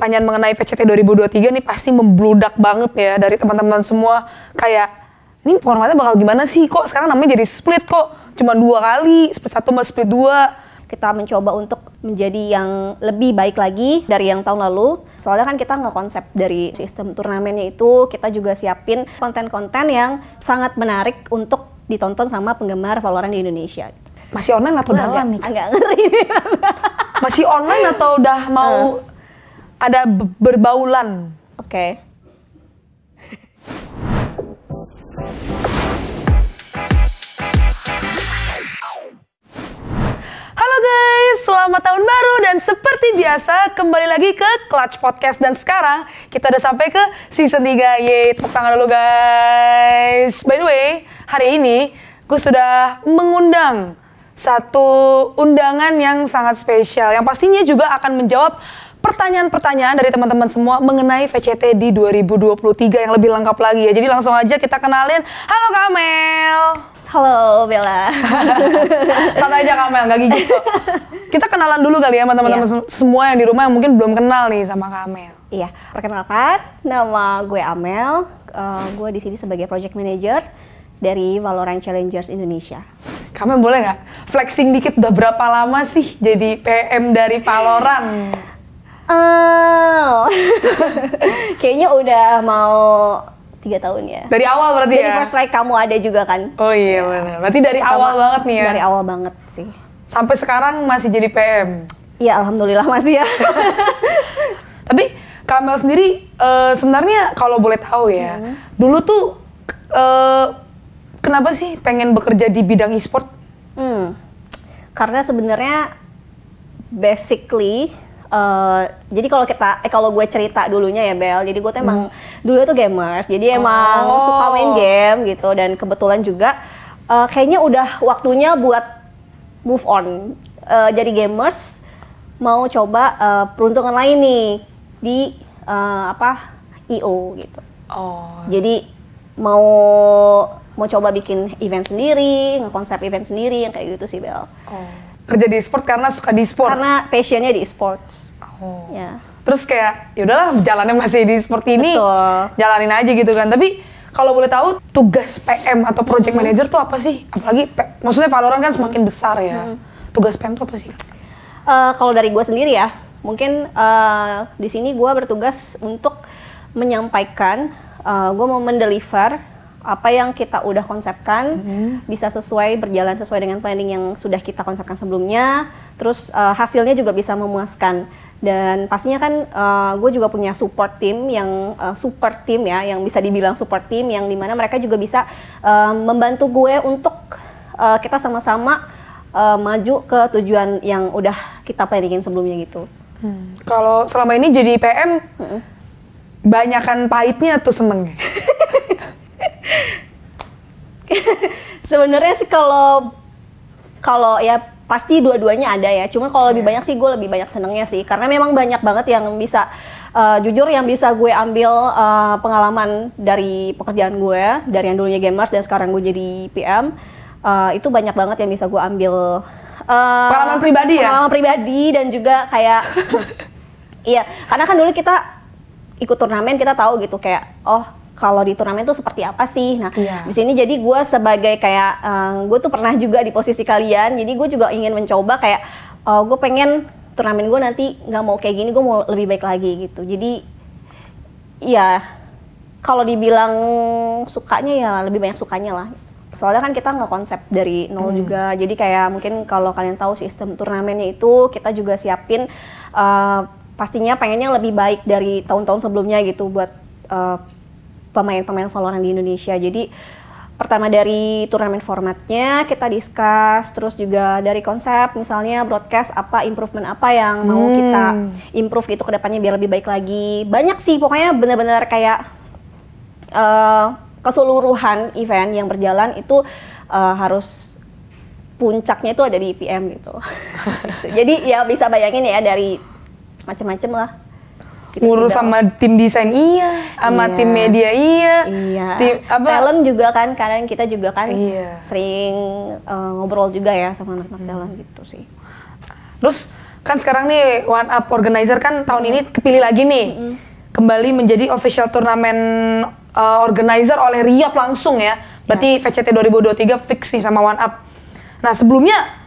pertanyaan mengenai PCT 2023 nih pasti membludak banget ya dari teman-teman semua kayak ini formatnya bakal gimana sih kok sekarang namanya jadi split kok cuma dua kali split satu sama split dua kita mencoba untuk menjadi yang lebih baik lagi dari yang tahun lalu. Soalnya kan kita nggak konsep dari sistem turnamennya itu, kita juga siapin konten-konten yang sangat menarik untuk ditonton sama penggemar Valorant di Indonesia. Masih online atau dalam nih? Agak ngeri. Masih online atau udah mau eh ada berbaulan. Oke. Okay. Halo guys, selamat tahun baru dan seperti biasa kembali lagi ke Clutch Podcast dan sekarang kita udah sampai ke season 3. Yeay, tepuk tangan dulu guys. By the way, hari ini gue sudah mengundang satu undangan yang sangat spesial yang pastinya juga akan menjawab pertanyaan-pertanyaan dari teman-teman semua mengenai VCT di 2023 yang lebih lengkap lagi ya. Jadi langsung aja kita kenalin. Halo Kamel. Halo Bella. Santai aja Kamel, nggak gigit kok. Kita kenalan dulu kali ya sama teman-teman yeah. Iya. semua yang di rumah yang mungkin belum kenal nih sama Kamel. Iya, perkenalkan nama gue Amel. Uh, gue di sini sebagai project manager dari Valorant Challengers Indonesia. Kamu boleh nggak flexing dikit? Udah berapa lama sih jadi PM dari Valorant? Oh, kayaknya udah mau tiga tahun ya. Dari awal berarti dari ya. Dari first strike kamu ada juga kan? Oh iya ya. benar. Berarti dari Pertama, awal banget nih ya. Dari awal banget sih. Sampai sekarang masih jadi PM. Iya alhamdulillah masih ya. Tapi Kamel sendiri uh, sebenarnya kalau boleh tahu ya, hmm. dulu tuh uh, kenapa sih pengen bekerja di bidang e-sport? Hmm. Karena sebenarnya basically Eh, jadi kalau kita eh, kalau gue cerita dulunya ya Bel, jadi gue tuh emang hmm. dulu tuh gamers, jadi emang oh. suka main game gitu dan kebetulan juga uh, kayaknya udah waktunya buat move on uh, jadi gamers mau coba uh, peruntungan lain nih di uh, apa IO e gitu. Oh. Jadi mau mau coba bikin event sendiri, ngekonsep event sendiri yang kayak gitu sih Bel. Oh kerja di e-sport karena suka di e-sport? Karena passionnya di e-sports. Oh. Ya. Terus kayak ya udahlah jalannya masih di e-sport ini. Betul. Jalanin aja gitu kan. Tapi kalau boleh tahu tugas PM atau project hmm. manager tuh apa sih? Apalagi maksudnya Valorant kan semakin hmm. besar ya. Hmm. Tugas PM tuh apa sih? Uh, kalau dari gue sendiri ya, mungkin uh, di sini gue bertugas untuk menyampaikan, uh, eh, gue mau mendeliver apa yang kita udah konsepkan mm -hmm. bisa sesuai berjalan sesuai dengan planning yang sudah kita konsepkan sebelumnya terus uh, hasilnya juga bisa memuaskan dan pastinya kan uh, eh, gue juga punya support team yang uh, super team ya yang bisa dibilang support team yang dimana mereka juga bisa uh, membantu gue untuk uh, kita sama-sama uh, maju ke tujuan yang udah kita planningin sebelumnya gitu hmm. kalau selama ini jadi PM hmm. banyakan pahitnya tuh seneng ya? Sebenarnya sih kalau kalau ya pasti dua-duanya ada ya. cuma kalau lebih iya. banyak sih gue lebih banyak senengnya sih karena memang banyak banget yang bisa uh, jujur yang bisa gue ambil uh, pengalaman dari pekerjaan gue dari yang dulunya gamers dan sekarang gue jadi PM uh, eh, itu banyak banget yang bisa gue ambil uh, pengalaman pribadi ya. Pengalaman pribadi dan juga kayak iya, karena kan dulu kita ikut turnamen kita tahu gitu kayak oh kalau di turnamen itu seperti apa sih. Nah, yeah. di sini jadi gue sebagai kayak uh, eh, gue tuh pernah juga di posisi kalian. Jadi gue juga ingin mencoba kayak uh, eh, gue pengen turnamen gue nanti nggak mau kayak gini, gue mau lebih baik lagi gitu. Jadi ya kalau dibilang sukanya ya lebih banyak sukanya lah soalnya kan kita nggak konsep dari nol hmm. juga jadi kayak mungkin kalau kalian tahu sistem turnamennya itu kita juga siapin uh, pastinya pengennya lebih baik dari tahun-tahun sebelumnya gitu buat uh, pemain-pemain Valorant di Indonesia. Jadi pertama dari turnamen formatnya kita discuss terus juga dari konsep misalnya broadcast apa improvement apa yang mau hmm. kita improve gitu kedepannya biar lebih baik lagi. Banyak sih pokoknya benar-benar kayak uh, keseluruhan event yang berjalan itu uh, harus puncaknya itu ada di IPM e gitu. Jadi ya bisa bayangin ya dari macam-macam lah kita gitu ngurus sudah... sama tim desain iya sama iya, tim media iya iya tim apa talent juga kan kadang kita juga kan iya. sering uh, ngobrol juga ya sama anak-anak hmm. talent gitu sih terus kan sekarang nih one up organizer kan tahun ini kepilih lagi nih hmm. kembali menjadi official turnamen uh, organizer oleh Riot langsung ya berarti yes. PCT 2023 fix nih sama one up nah sebelumnya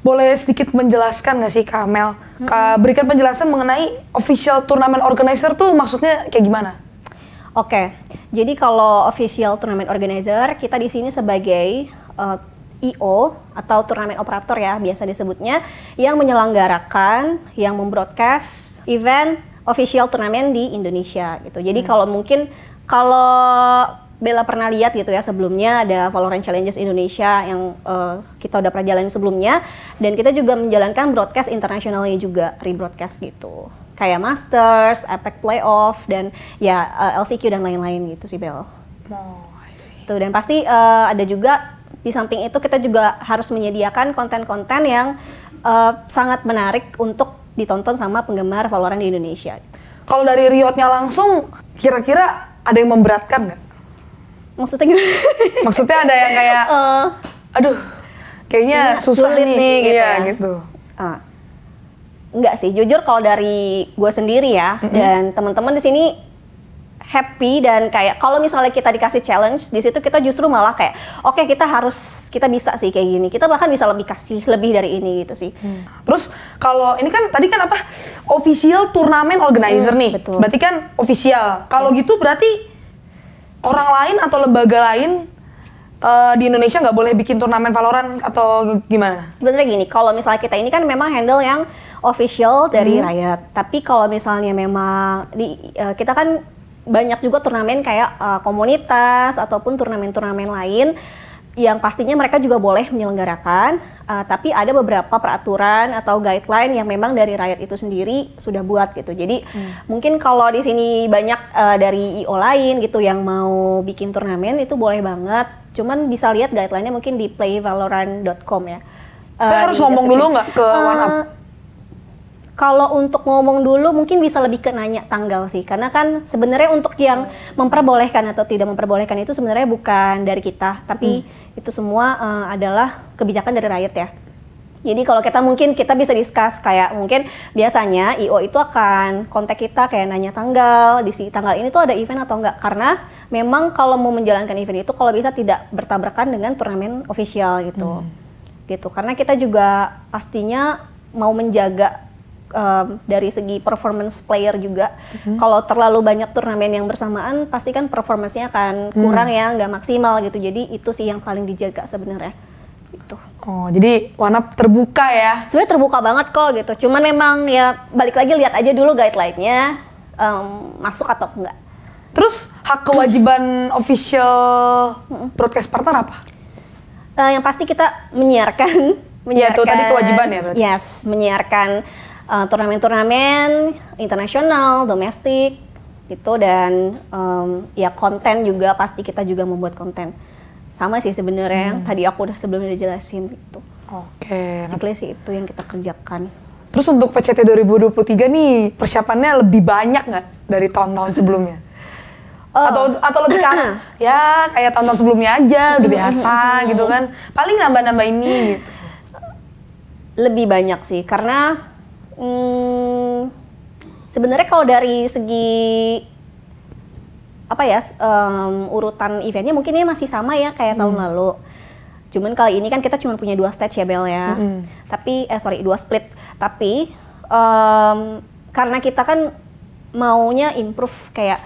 boleh sedikit menjelaskan nggak sih Kamel, Ka, berikan penjelasan mengenai official turnamen organizer tuh maksudnya kayak gimana? Oke, jadi kalau official turnamen organizer kita di sini sebagai uh, eh, IO atau turnamen operator ya biasa disebutnya yang menyelenggarakan, yang membroadcast event official turnamen di Indonesia gitu. Jadi hmm. kalau mungkin kalau Bella pernah lihat gitu ya sebelumnya ada Valorant Challenges Indonesia yang uh, kita udah pernah jalanin sebelumnya dan kita juga menjalankan broadcast internasionalnya juga rebroadcast gitu kayak Masters, Epic Playoff dan ya uh, eh, LCQ dan lain-lain gitu sih Bel. Oh, Tuh dan pasti uh, ada juga di samping itu kita juga harus menyediakan konten-konten yang uh, sangat menarik untuk ditonton sama penggemar Valorant di Indonesia. Kalau dari riotnya langsung kira-kira ada yang memberatkan nggak? maksudnya gimana? maksudnya ada yang kayak uh, aduh kayaknya ya, susah sulit nih, nih gitu iya, ya. gitu. Uh, ah. enggak sih, jujur kalau dari gue sendiri ya mm -hmm. dan teman-teman di sini happy dan kayak kalau misalnya kita dikasih challenge di situ kita justru malah kayak oke okay, kita harus kita bisa sih kayak gini kita bahkan bisa lebih kasih lebih dari ini gitu sih hmm. terus kalau ini kan tadi kan apa official turnamen organizer hmm, nih betul. berarti kan official kalau yes. gitu berarti orang lain atau lembaga lain uh, di Indonesia nggak boleh bikin turnamen Valorant atau gimana? Sebenarnya gini, kalau misalnya kita ini kan memang handle yang official dari hmm. Riot. Tapi kalau misalnya memang di uh, kita kan banyak juga turnamen kayak uh, komunitas ataupun turnamen-turnamen lain yang pastinya mereka juga boleh menyelenggarakan, uh, tapi ada beberapa peraturan atau guideline yang memang dari rakyat itu sendiri sudah buat gitu. Jadi hmm. mungkin kalau di sini banyak uh, dari IO lain gitu yang mau bikin turnamen itu boleh banget. Cuman bisa lihat guideline-nya mungkin di playvalorant.com ya. Uh, harus ngomong dulu nggak ke uh, kalau untuk ngomong dulu mungkin bisa lebih ke nanya tanggal sih karena kan sebenarnya untuk yang memperbolehkan atau tidak memperbolehkan itu sebenarnya bukan dari kita tapi hmm. itu semua uh, adalah kebijakan dari rakyat ya jadi kalau kita mungkin kita bisa diskus kayak mungkin biasanya IO itu akan kontak kita kayak nanya tanggal di tanggal ini tuh ada event atau enggak karena memang kalau mau menjalankan event itu kalau bisa tidak bertabrakan dengan turnamen official gitu. Hmm. Gitu karena kita juga pastinya mau menjaga um, dari segi performance player juga. Mm-hmm. Kalau terlalu banyak turnamen yang bersamaan, pasti kan performancenya akan hmm. kurang mm. ya, nggak maksimal gitu. Jadi itu sih yang paling dijaga sebenarnya. Gitu. Oh, jadi warna terbuka ya? Sebenarnya terbuka banget kok gitu. Cuman memang ya balik lagi lihat aja dulu guideline-nya um, masuk atau enggak. Terus hak kewajiban official mhm. broadcast partner apa? Uh, yang pasti kita menyiarkan menyiarkan. Ya, tuh tadi kewajiban ya berarti. Yes, menyiarkan uh, turnamen-turnamen internasional, domestik itu dan um, ya konten juga pasti kita juga membuat konten sama sih sebenarnya hmm. yang tadi aku udah sebelumnya udah jelasin gitu. Oke. Okay. Nah sih itu yang kita kerjakan. Terus untuk PCT 2023 nih persiapannya lebih banyak nggak dari tahun-tahun sebelumnya? Oh. Atau atau lebih kan ya kayak tahun-tahun sebelumnya aja udah hmm, biasa hmm, hmm, gitu kan. Paling nambah-nambah ini gitu. Lebih banyak sih karena hmm, sebenarnya kalau dari segi apa ya um, urutan eventnya mungkin ini masih sama ya kayak hmm. tahun lalu. Cuman kali ini kan kita cuma punya dua stage ya Bel ya. Hmm. Tapi eh sorry dua split. Tapi um, karena kita kan maunya improve kayak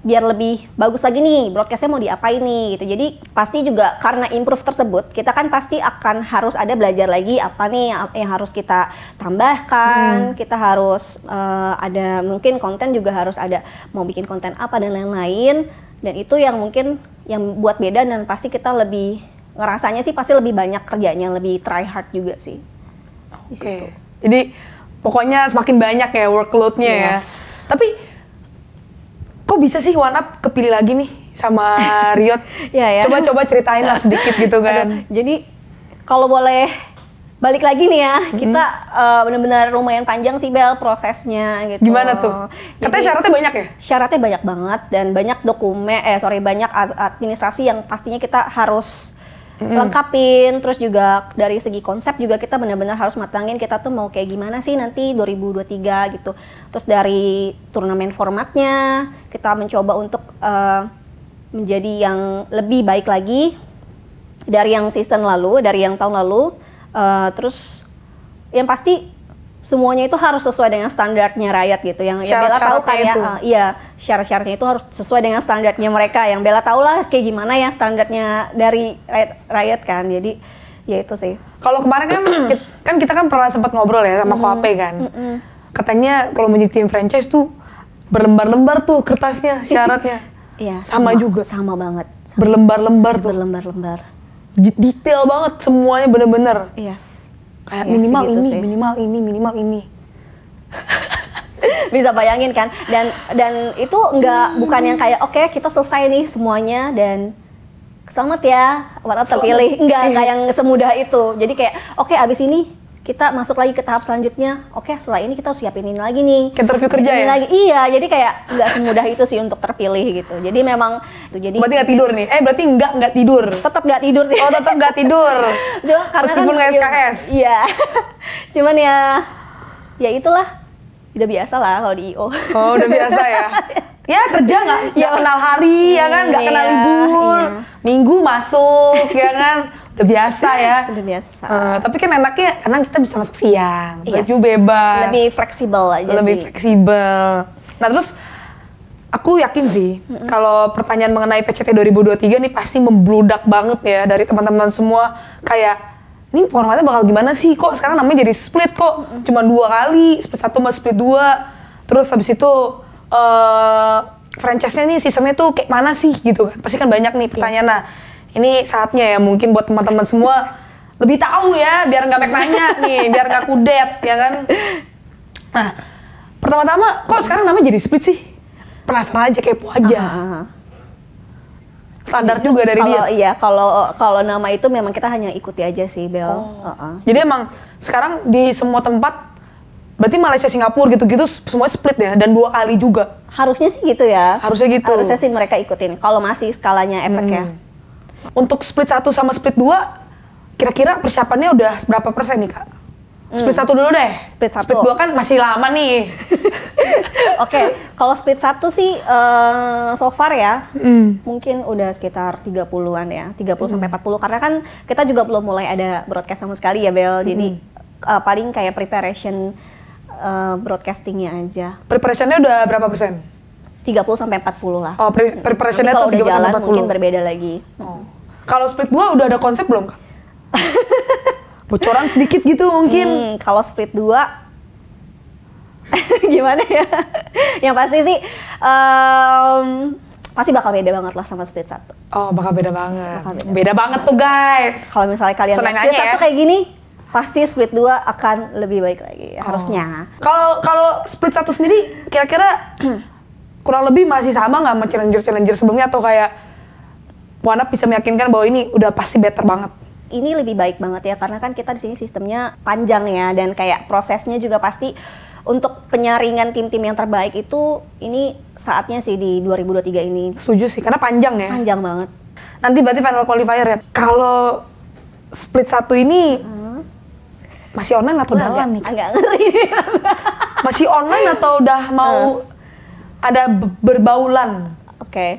biar lebih bagus lagi nih broadcastnya mau diapain nih gitu jadi pasti juga karena improve tersebut kita kan pasti akan harus ada belajar lagi apa nih yang harus kita tambahkan hmm. kita harus uh, ada mungkin konten juga harus ada mau bikin konten apa dan lain-lain dan itu yang mungkin yang buat beda dan pasti kita lebih ngerasanya sih pasti lebih banyak kerjanya lebih try hard juga sih okay. di situ jadi pokoknya semakin banyak ya workloadnya ya. yes. ya tapi kok bisa sih wanap kepilih lagi nih sama Riot? ya, ya. Coba-coba ceritain lah sedikit gitu kan. Aduh, jadi kalau boleh balik lagi nih ya, hmm kita uh, benar-benar lumayan panjang sih Bel prosesnya gitu. Gimana tuh? Katanya syaratnya banyak ya? Syaratnya banyak banget dan banyak dokumen eh sorry banyak administrasi yang pastinya kita harus mm. lengkapin terus juga dari segi konsep juga kita benar-benar harus matangin kita tuh mau kayak gimana sih nanti 2023 gitu terus dari turnamen formatnya kita mencoba untuk uh, menjadi yang lebih baik lagi dari yang season lalu dari yang tahun lalu uh, terus yang pasti semuanya itu harus sesuai dengan standarnya rakyat gitu yang kan ya Bella tahu kayak ya uh, eh, iya syarat-syaratnya itu harus sesuai dengan standarnya mereka yang Bella tahu lah kayak gimana ya standarnya dari rakyat, rakyat kan jadi ya itu sih kalau kemarin kan kan kita kan pernah sempat ngobrol ya sama mm -hmm. Koape kan mm -hmm. katanya kalau menjadi tim franchise tuh berlembar-lembar tuh kertasnya syaratnya ya, sama, sama juga sama banget berlembar-lembar tuh berlembar-lembar detail banget semuanya bener-bener yes kayak ya, minimal gitu ini sih. minimal ini minimal ini bisa bayangin kan dan dan itu nggak hmm. bukan yang kayak oke okay, kita selesai nih semuanya dan selamat ya warna terpilih nggak kayak iya. yang semudah itu jadi kayak oke okay, abis ini kita masuk lagi ke tahap selanjutnya. Oke, setelah ini kita siapin ini lagi nih. Ke interview kerja ini ya? Lagi. Iya, jadi kayak nggak semudah itu sih untuk terpilih gitu. Jadi memang itu jadi. Berarti nggak tidur nih? Eh, berarti nggak nggak tidur? Tetap nggak tidur sih. Oh, tetap nggak tidur. Cuma, karena kan Meskipun kan, SKS. Iya. Cuman ya, ya itulah. Udah biasa lah kalau di IO. Oh, udah biasa ya. ya kerja nggak ya. kenal hari ya kan nggak kenal iya, libur Ya. minggu masuk ya kan udah biasa ya. Sudah biasa. Uh, tapi kan enaknya karena kita bisa masuk siang, yes. Iya baju bebas. Lebih fleksibel aja Lebih sih. fleksibel. Nah terus aku yakin sih mm-hmm. kalau pertanyaan mengenai PCT 2023 ini pasti membludak banget ya dari teman-teman semua kayak ini formatnya bakal gimana sih kok sekarang namanya jadi split kok mm-hmm. cuma dua kali split satu sama split dua terus habis itu uh, franchise-nya nih sistemnya tuh kayak mana sih gitu kan pasti kan banyak nih pertanyaan yes. nah ini saatnya ya mungkin buat teman-teman semua lebih tahu ya biar nggak banyak nanya nih biar nggak kudet ya kan nah pertama-tama kok sekarang namanya jadi split sih penasaran aja kepo aja uh ah, -huh. Ah, ah. standar Bisa, juga dari kalau, dia iya kalau kalau nama itu memang kita hanya ikuti aja sih Bel oh. uh -uh. jadi emang sekarang di semua tempat berarti Malaysia Singapura gitu-gitu semua split ya dan dua kali juga harusnya sih gitu ya harusnya gitu harusnya sih mereka ikutin kalau masih skalanya efek hmm. ya untuk split 1 sama split 2, kira-kira persiapannya udah berapa persen nih, Kak? Split hmm. satu dulu deh. Split satu. Split dua kan masih lama nih. Oke, okay. kalau split satu sih uh, so far ya, mm. mungkin udah sekitar 30-an ya, 30 mm. sampai 40 hmm. karena kan kita juga belum mulai ada broadcast sama sekali ya Bel. Jadi uh, paling kayak preparation uh, broadcastingnya aja. Preparationnya udah berapa persen? 30 sampai 40 lah. Oh, pre preparation-nya tuh 30 sampai 40. mungkin berbeda lagi. Oh. Kalau split 2 udah ada konsep belum, Kak? Bocoran sedikit gitu mungkin. Hmm, kalau split 2 gimana ya? Yang pasti sih um, pasti bakal beda banget lah sama split 1. Oh, bakal beda banget. Bakal beda, beda banget, banget tuh, guys. Kalau misalnya kalian Senang split ya. kayak gini, pasti split 2 akan lebih baik lagi oh. harusnya. Kalau kalau split 1 sendiri kira-kira kurang lebih masih sama nggak sama challenger-challenger sebelumnya atau kayak Wanap bisa meyakinkan bahwa ini udah pasti better banget? Ini lebih baik banget ya karena kan kita di sini sistemnya panjang ya dan kayak prosesnya juga pasti untuk penyaringan tim-tim yang terbaik itu ini saatnya sih di 2023 ini. Setuju sih karena panjang ya. Panjang banget. Nanti berarti final qualifier ya. Kalau split satu ini hmm masih online atau udah nih? Agak ngeri. masih online atau udah mau hmm ada berbaulan. Oke. Okay.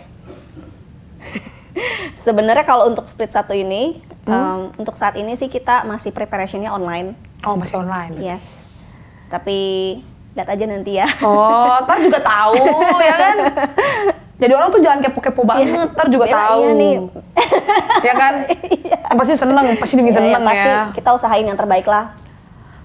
Sebenarnya kalau untuk split satu ini, hmm? um, untuk saat ini sih kita masih preparationnya online. Oh masih online. Yes. Tapi lihat aja nanti ya. Oh, ntar juga tahu ya kan. Jadi orang tuh jangan kepo-kepo iya. banget, ya, ntar juga iya, iya tahu. Iya nih. ya kan? Iya. Pasti seneng, pasti dibikin ya, seneng ya, pasti ya. Kita usahain yang terbaik lah.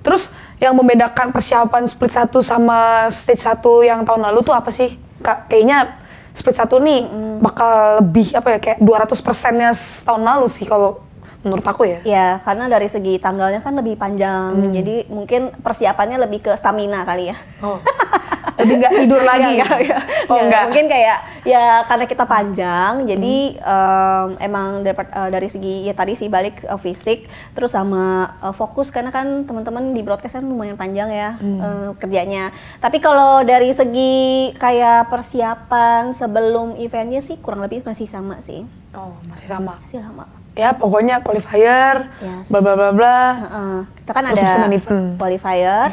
Terus yang membedakan persiapan split 1 sama stage 1 yang tahun lalu tuh apa sih? Kak, kayaknya split 1 nih hmm. bakal lebih apa ya kayak 200 persennya tahun lalu sih kalau menurut aku ya. Ya, karena dari segi tanggalnya kan lebih panjang, hmm. jadi mungkin persiapannya lebih ke stamina kali ya. Oh. Lebih nggak tidur iya, lagi. Enggak, enggak, enggak. Oh, enggak. Iya, mungkin kayak ya karena kita panjang, hmm. jadi um, emang dari, uh, eh, dari segi ya tadi sih balik uh, fisik, terus sama uh, fokus karena kan teman-teman di broadcast kan lumayan panjang ya hmm. uh, kerjanya. Tapi kalau dari segi kayak persiapan sebelum eventnya sih kurang lebih masih sama sih. Oh, masih sama. Masih sama ya pokoknya qualifier bla bla bla bla kita kan ada event. qualifier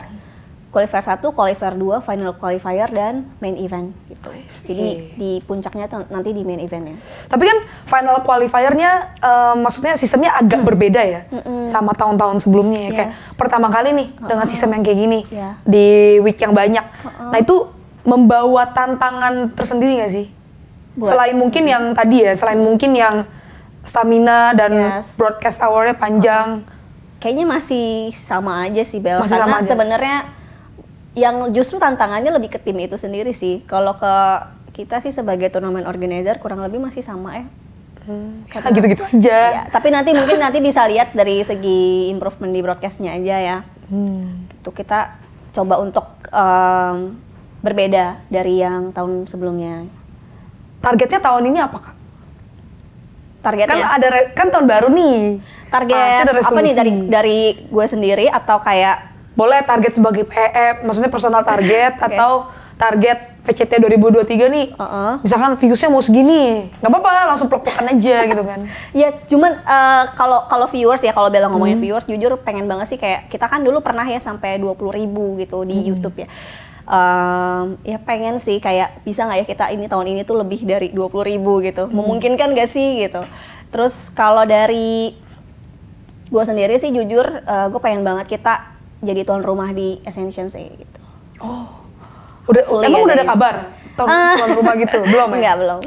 qualifier satu qualifier dua final qualifier dan main event gitu jadi di puncaknya nanti di main eventnya tapi kan final qualifiernya uh, maksudnya sistemnya agak hmm. berbeda ya hmm. sama tahun-tahun sebelumnya ya yes. kayak pertama kali nih uh dengan sistem yang kayak gini yeah. di week yang banyak uh nah itu membawa tantangan tersendiri gak sih Buat. selain mungkin yang tadi ya selain mungkin yang stamina dan yes. broadcast hournya panjang. Uh, kayaknya masih sama aja sih Bel. Masih Karena sebenarnya yang justru tantangannya lebih ke tim itu sendiri sih. Kalau ke kita sih sebagai turnamen organizer kurang lebih masih sama ya. Hmm, ya. gitu-gitu aja. Ya, tapi nanti mungkin nanti bisa lihat dari segi improvement di broadcastnya aja ya. Hmm. Itu kita coba untuk um, berbeda dari yang tahun sebelumnya. Targetnya tahun ini apa kak? Targetnya. Kan ya? ada kan tahun baru nih. Target ah, apa nih dari dari gue sendiri atau kayak boleh target sebagai PE, maksudnya personal target okay. atau target PCT 2023 nih, uh -uh. misalkan viewsnya mau segini, nggak apa-apa, langsung plek aja gitu kan? ya, cuman eh, kalau uh, kalau viewers ya kalau Bella ngomongin hmm. viewers, jujur pengen banget sih kayak kita kan dulu pernah ya sampai puluh ribu gitu di hmm. YouTube ya um, ya pengen sih kayak bisa nggak ya kita ini tahun ini tuh lebih dari 20 ribu gitu hmm. memungkinkan gak sih gitu terus kalau dari gue sendiri sih jujur uh, eh, gue pengen banget kita jadi tuan rumah di Ascension sih gitu oh udah Fully emang ya, udah ada kabar tuan, ah. tuan rumah gitu belum ya Enggak, belum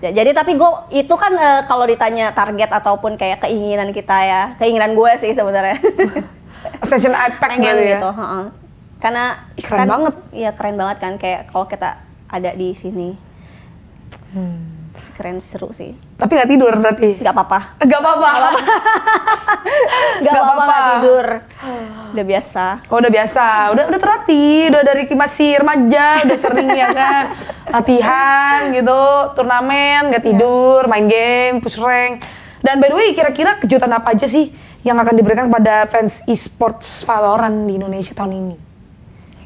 Ya, jadi tapi gue itu kan uh, kalau ditanya target ataupun kayak keinginan kita ya, keinginan gue sih sebenarnya. Ascension Impact gitu ya. Gitu, uh -uh karena keren kan, banget iya keren banget kan kayak kalau kita ada di sini hmm. keren seru sih tapi nggak tidur berarti nggak apa-apa nggak apa-apa nggak apa-apa nggak tidur udah biasa oh udah biasa udah udah terlatih udah dari masih remaja udah sering ya kan latihan gitu turnamen nggak iya. tidur yeah. main game push rank dan by the way kira-kira kejutan apa aja sih yang akan diberikan kepada fans esports Valorant di Indonesia tahun ini?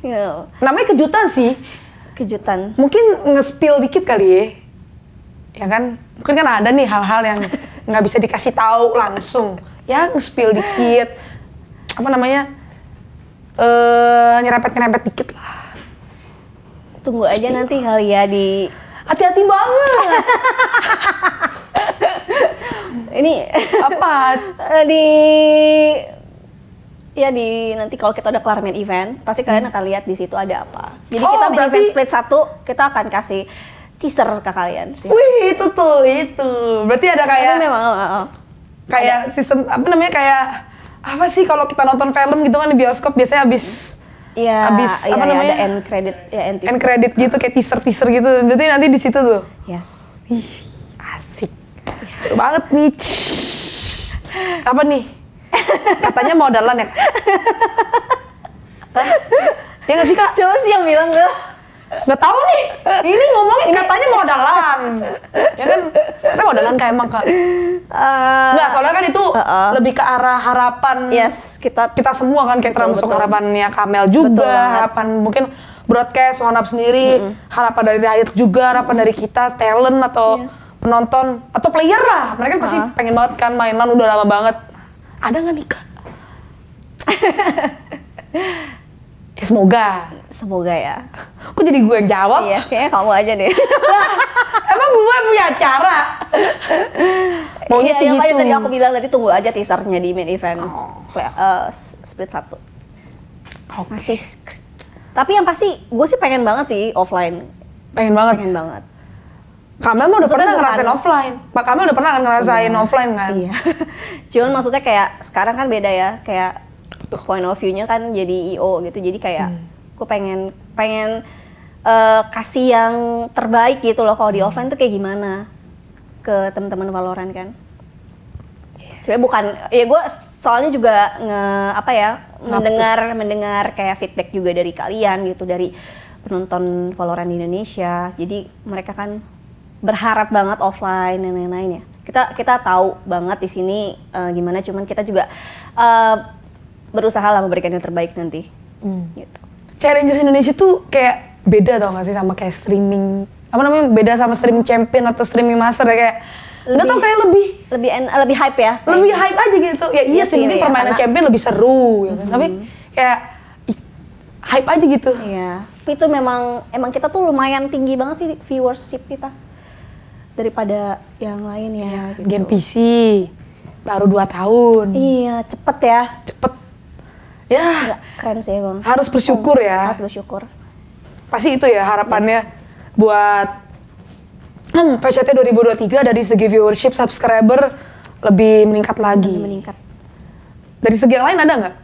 Ya. Namanya kejutan sih. Kejutan. Mungkin nge-spill dikit kali ya. Ya kan? Mungkin kan ada nih hal-hal yang nggak bisa dikasih tahu langsung. Ya nge-spill dikit. Apa namanya? Eh nyerempet-nyerempet dikit lah. Tunggu aja nanti kali ya di hati-hati banget. Ini apa eh, di Iya di nanti kalau kita udah kelar main event, pasti kalian hmm. akan lihat di situ ada apa. Jadi oh, kita main berarti... event split satu, kita akan kasih teaser ke kalian. Sih. Wih itu tuh itu, berarti ada kayak. memang. Oh, oh. Kayak ada. sistem apa namanya kayak apa sih kalau kita nonton film gitu kan di bioskop biasanya habis Iya, abis ya, apa ya, namanya? Ada end credit, ya end, end credit gitu kayak teaser teaser gitu. Jadi nanti di situ tuh. Yes. Ih, asik. Seru banget nih. Apa nih? Katanya modalan ya. Kan? Ya gak sih kak? Siapa sih yang bilang gak? Gak tahu nih. Ini ngomongin katanya modalan. Ya kan? Kita modalan kayak emang kak. Uh, Nggak, soalnya kan itu uh, uh. lebih ke arah harapan. Yes, kita kita semua kan kayak termasuk harapannya Kamel juga, harapan mungkin broadcast one sendiri, mm -hmm. harapan dari rakyat juga, harapan dari kita talent atau yes. penonton atau player lah. Mereka kan pasti pengen banget kan mainan udah lama banget ada nggak nih ya semoga. Semoga ya. Kok jadi gue yang jawab? Iya, kayaknya kamu aja deh. nah, emang gue punya cara. Maunya iya, segitu. Yang tadi aku bilang tadi tunggu aja teasernya di main event oh. uh, split satu. Okay. Masih. Tapi yang pasti gue sih pengen banget sih offline. Pengen banget. Pengen banget Kamel mah udah maksudnya pernah ngerasain offline. Pak Kamel udah pernah kan ngerasain iya. offline kan? Iya. Cuman maksudnya kayak sekarang kan beda ya, kayak point of view-nya kan jadi IO gitu. Jadi kayak hmm. gue pengen pengen uh, kasih yang terbaik gitu loh kalau di hmm. offline tuh kayak gimana ke teman-teman Valorant kan. Iya. Sebenarnya bukan ya gue soalnya juga nge apa ya Ngapu. mendengar mendengar kayak feedback juga dari kalian gitu dari penonton Valorant di Indonesia. Jadi mereka kan berharap banget offline dan lain-lain ya. Kita kita tahu banget di sini uh, gimana, cuman kita juga uh, berusaha lah memberikan yang terbaik nanti. Hmm. Gitu. Challengers Indonesia tuh kayak beda tau gak sih sama kayak streaming apa namanya beda sama streaming champion atau streaming master ya kayak nggak tau kayak lebih lebih en, lebih hype ya lebih hype aja gitu ya iya, iya sih mungkin ya, permainan karena, champion lebih seru ya kan? Mm -hmm. tapi kayak hype aja gitu iya itu memang emang kita tuh lumayan tinggi banget sih viewership kita daripada yang lain ya. ya gitu. Game PC baru 2 tahun. Iya, cepet ya. Cepet. Ya. keren sih bang. Harus bersyukur ya. Harus bersyukur. Pasti itu ya harapannya yes. buat hmm, PCT 2023 dari segi viewership, subscriber lebih meningkat lagi. Lebih meningkat. Dari segi yang lain ada nggak?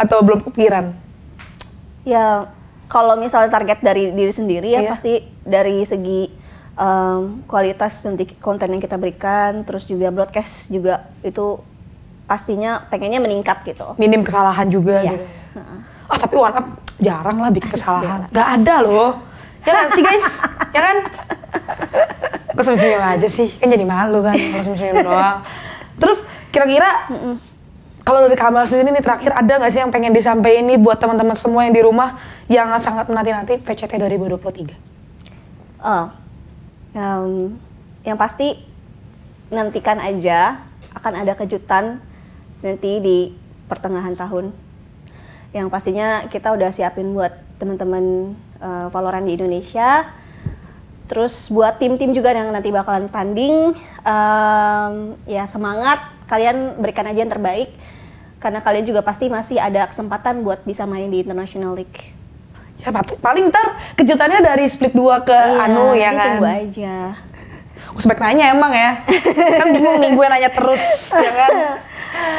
Atau belum kepikiran? Ya, kalau misalnya target dari diri sendiri ya iya. pasti dari segi um, kualitas nanti konten yang kita berikan, terus juga broadcast juga itu pastinya pengennya meningkat gitu. Minim kesalahan juga. Gitu. Yes. Gitu. Ah tapi one jarang lah bikin kesalahan. Gak ada loh. Ya kan sih guys, ya kan? Gue senyum aja sih, kan jadi malu kan kalau senyum doang. Terus kira-kira kalau dari kamar sendiri nih terakhir ada nggak sih yang pengen disampaikan nih buat teman-teman semua yang di rumah yang sangat menanti-nanti VCT 2023? Uh, um, yang pasti nantikan aja akan ada kejutan nanti di pertengahan tahun yang pastinya kita udah siapin buat teman-teman uh, Valorant di Indonesia terus buat tim-tim juga yang nanti bakalan tanding um, ya semangat kalian berikan aja yang terbaik karena kalian juga pasti masih ada kesempatan buat bisa main di International League ya paling ntar kejutannya dari split 2 ke iya, Anu ya kan tunggu aja aku sebaik nanya emang ya kan bingung nih gue nanya terus ya kan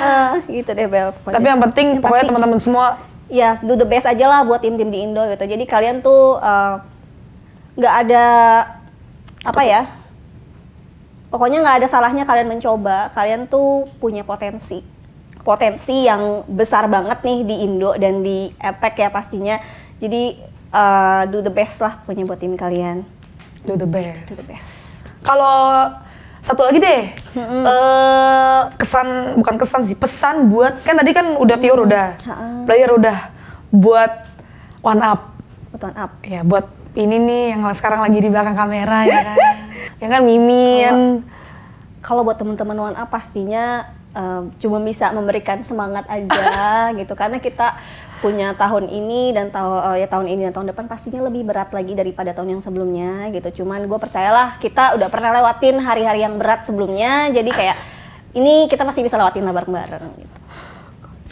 uh, gitu deh Bel pokoknya. tapi yang penting yang pokoknya teman-teman semua ya do the best aja lah buat tim-tim di Indo gitu jadi kalian tuh eh, nggak uh, ada apa ya pokoknya nggak ada salahnya kalian mencoba kalian tuh punya potensi potensi yang besar banget nih di Indo dan di EPEC ya pastinya jadi uh, do the best lah punya buat tim kalian. Do the best. Do the best. Kalau satu lagi deh mm-hmm. uh, kesan bukan kesan sih pesan buat kan tadi kan udah viewer mm. udah ha player udah buat one up buat one up ya buat ini nih yang sekarang lagi di belakang kamera ya kan ya kan Mimin. kalau buat teman-teman one up pastinya uh, cuma bisa memberikan semangat aja gitu karena kita punya tahun ini dan tahu eh, ya tahun ini dan tahun depan pastinya lebih berat lagi daripada tahun yang sebelumnya gitu. Cuman gue percayalah kita udah pernah lewatin hari-hari yang berat sebelumnya, jadi kayak ini kita masih bisa lewatin lah bareng-bareng gitu.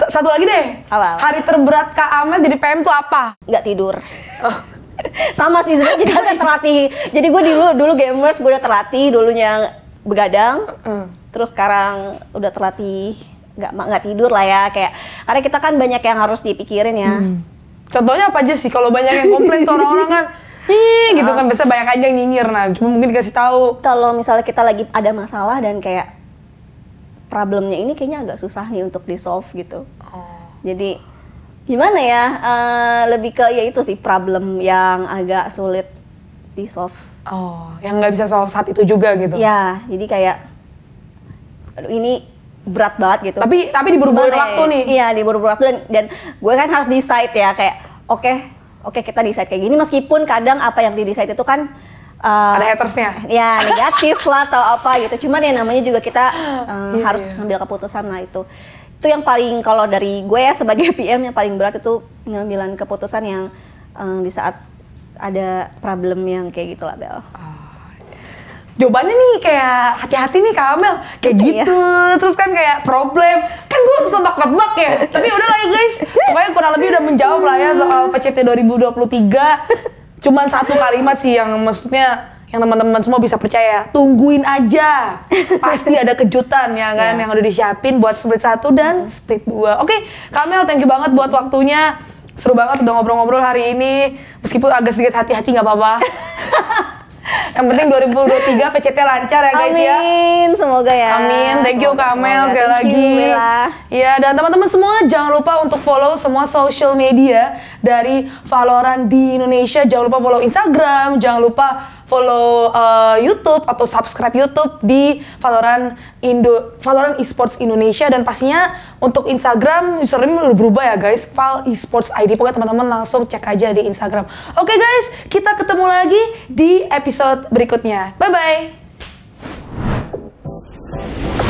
Satu lagi deh, apa, hari terberat Kak Ahmad jadi PM tuh apa? Gak tidur. Oh. Sama sih, jadi gue udah terlatih. Jadi gue dulu dulu gamers gue udah terlatih dulunya begadang. Uh -uh. Terus sekarang udah terlatih nggak nggak tidur lah ya kayak karena kita kan banyak yang harus dipikirin ya. Hmm. Contohnya apa aja sih kalau banyak yang komplain tuh orang-orang kan Ih, gitu kan biasa banyak aja yang nyinyir nah cuma mungkin dikasih tahu kalau misalnya kita lagi ada masalah dan kayak problemnya ini kayaknya agak susah nih untuk di solve gitu oh. jadi gimana ya uh, lebih ke ya itu sih problem yang agak sulit di solve oh yang nggak bisa solve saat itu juga gitu ya jadi kayak aduh ini berat banget gitu. Tapi tapi diburu-buru waktu nih. Iya, diburu-buru waktu dan dan gue kan harus decide ya kayak oke, okay, oke okay, kita decide kayak gini meskipun kadang apa yang di decide itu kan Uh, ada hatersnya ya negatif lah atau apa gitu cuman ya namanya juga kita uh, eh, yeah, harus ngambil keputusan lah itu itu yang paling kalau dari gue ya sebagai PM yang paling berat itu ngambilan keputusan yang um, di saat ada problem yang kayak gitulah Bel. Uh jawabannya nih kayak hati-hati nih Kak Amel kayak iya. gitu Ya? terus kan kayak problem kan gue harus tebak-tebak ya tapi udah lah ya guys pokoknya kurang lebih udah menjawab lah ya soal PCT 2023 cuman satu kalimat sih yang maksudnya yang teman-teman semua bisa percaya tungguin aja pasti ada kejutan ya kan yeah. yang udah disiapin buat split satu dan split dua oke okay, Kamel thank you banget buat waktunya seru banget udah ngobrol-ngobrol hari ini meskipun agak sedikit hati-hati nggak apa-apa yang penting 2023 PCT lancar ya guys Amin. ya. Amin, semoga ya. Amin, thank you Kamel sekali thank lagi. Iya, dan teman-teman semua jangan lupa untuk follow semua social media dari Valorant di Indonesia. Jangan lupa follow Instagram, jangan lupa follow uh, YouTube atau subscribe YouTube di Valorant Indo Valorant Esports Indonesia dan pastinya untuk Instagram username udah berubah ya guys Val Esports ID pokoknya teman-teman langsung cek aja di Instagram. Oke okay guys, kita ketemu lagi di episode berikutnya. Bye bye.